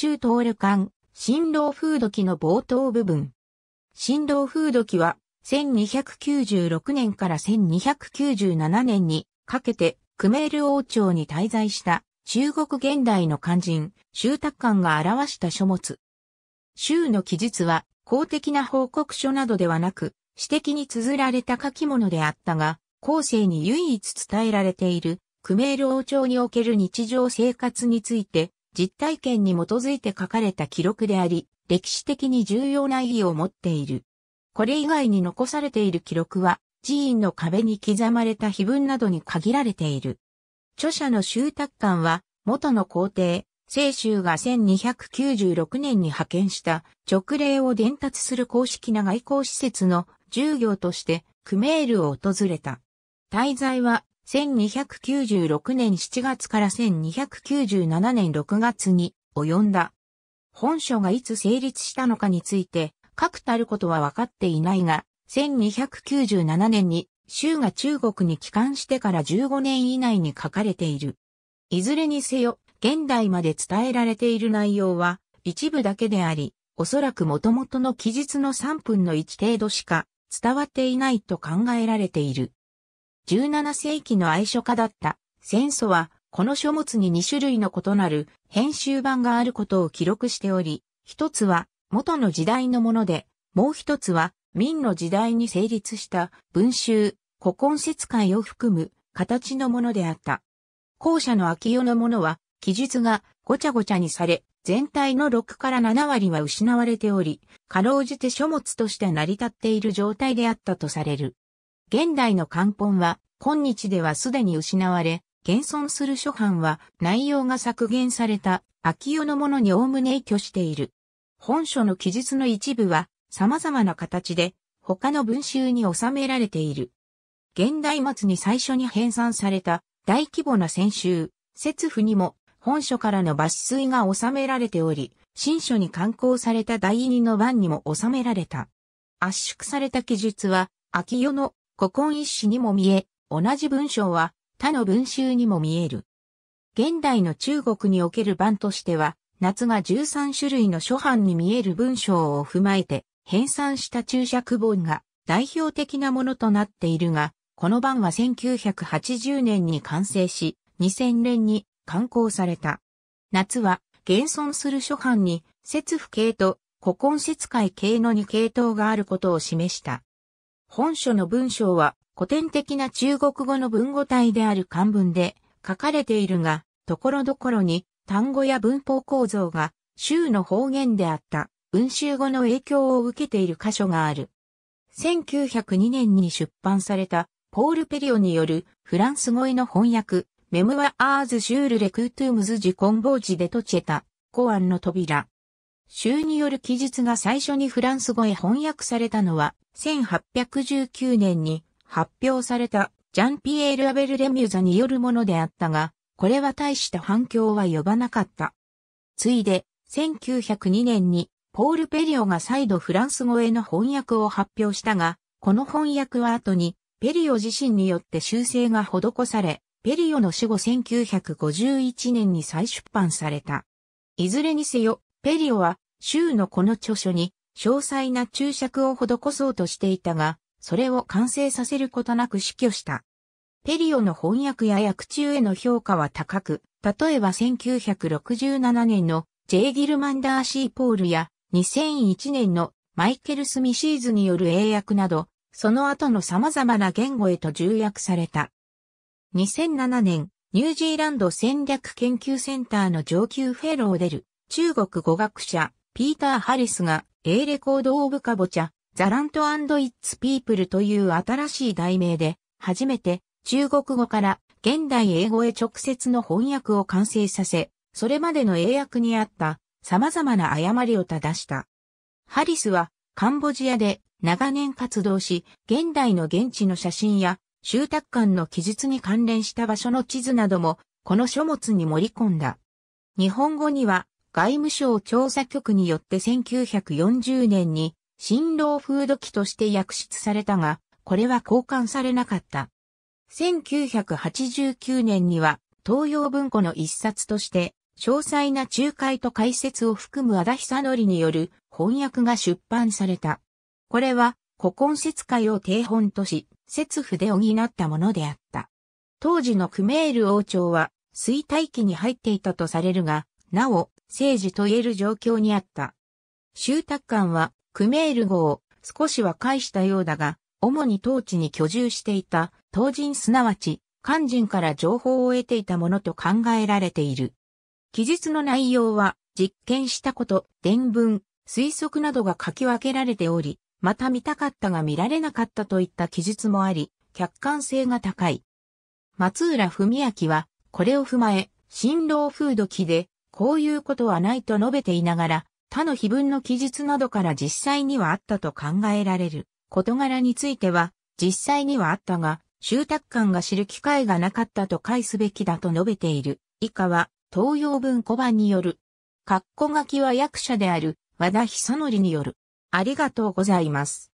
州トール間、新郎風土記の冒頭部分。新郎風土記は、1296年から1297年にかけて、クメール王朝に滞在した中国現代の漢人、周達官が表した書物。周の記述は、公的な報告書などではなく、私的に綴られた書き物であったが、後世に唯一伝えられている、クメール王朝における日常生活について、実体験に基づいて書かれた記録であり、歴史的に重要な意義を持っている。これ以外に残されている記録は、寺院の壁に刻まれた碑文などに限られている。著者の習達館は、元の皇帝、清州が1296年に派遣した直令を伝達する公式な外交施設の従業としてクメールを訪れた。滞在は1296年7月から1297年6月に及んだ。本書がいつ成立したのかについて、確たることは分かっていないが、1297年に、州が中国に帰還してから15年以内に書かれている。いずれにせよ、現代まで伝えられている内容は、一部だけであり、おそらく元々の記述の3分の1程度しか伝わっていないと考えられている。17世紀の愛書家だった、戦争は、この書物に2種類の異なる編集版があることを記録しており、一つは元の時代のもので、もう一つは明の時代に成立した文集、古今説解を含む形のものであった。後者の秋代のものは、記述がごちゃごちゃにされ、全体の6から7割は失われており、かろうじて書物として成り立っている状態であったとされる。現代の漢本は、今日ではすでに失われ、現存する諸版は内容が削減された秋代のものに概ね依拠している。本書の記述の一部は様々な形で他の文集に収められている。現代末に最初に編纂された大規模な先集、節譜にも本書からの抜粋が収められており、新書に刊行された第二の版にも収められた。圧縮された記述は、秋代の古今一史にも見え、同じ文章は他の文集にも見える。現代の中国における版としては、夏が13種類の諸版に見える文章を踏まえて、編纂した注釈本が代表的なものとなっているが、この版は1980年に完成し、2000年に刊行された。夏は、現存する諸版に、節府系と古今節会系の2系統があることを示した。本書の文章は古典的な中国語の文語体である漢文で書かれているが、ところどころに単語や文法構造が州の方言であった文集語の影響を受けている箇所がある。1902年に出版されたポール・ペリオによるフランス語への翻訳、メムワアーズ・シュール・レクートゥームズ・ジ・コンボージ・デトチェタ、コアンの扉。州による記述が最初にフランス語へ翻訳されたのは1819年に発表されたジャンピエール・アベル・レミューザによるものであったが、これは大した反響は呼ばなかった。ついで、1902年にポール・ペリオが再度フランス語への翻訳を発表したが、この翻訳は後にペリオ自身によって修正が施され、ペリオの死後1951年に再出版された。いずれにせよ、ペリオは、州のこの著書に、詳細な注釈を施そうとしていたが、それを完成させることなく死去した。ペリオの翻訳や役中への評価は高く、例えば1967年の J. ギルマンダー・シー・ポールや2001年のマイケル・スミシーズによる英訳など、その後の様々な言語へと重訳された。2007年、ニュージーランド戦略研究センターの上級フェローデる中国語学者、ピーター・ハリスが A レコードオブカボチャ、ザラントイッツピープルという新しい題名で、初めて中国語から現代英語へ直接の翻訳を完成させ、それまでの英訳にあった様々な誤りを正した。ハリスはカンボジアで長年活動し、現代の現地の写真や集託館の記述に関連した場所の地図なども、この書物に盛り込んだ。日本語には外務省調査局によって1940年に新郎風土記として訳出されたが、これは交換されなかった。1989年には東洋文庫の一冊として、詳細な仲介と解説を含む足田久則による翻訳が出版された。これは、古今説会を定本とし、説譜で補ったものであった。当時のクメール王朝は、衰退期に入っていたとされるが、なお、政治と言える状況にあった。修達官は、クメール語を少しは介したようだが、主に当地に居住していた、当人すなわち、肝心から情報を得ていたものと考えられている。記述の内容は、実験したこと、伝聞、推測などが書き分けられており、また見たかったが見られなかったといった記述もあり、客観性が高い。松浦文明は、これを踏まえ、新郎風土記で、こういうことはないと述べていながら、他の碑文の記述などから実際にはあったと考えられる。事柄については、実際にはあったが、習宅官が知る機会がなかったと解すべきだと述べている。以下は、東洋文庫版による。括弧書きは役者である、和田久則による。ありがとうございます。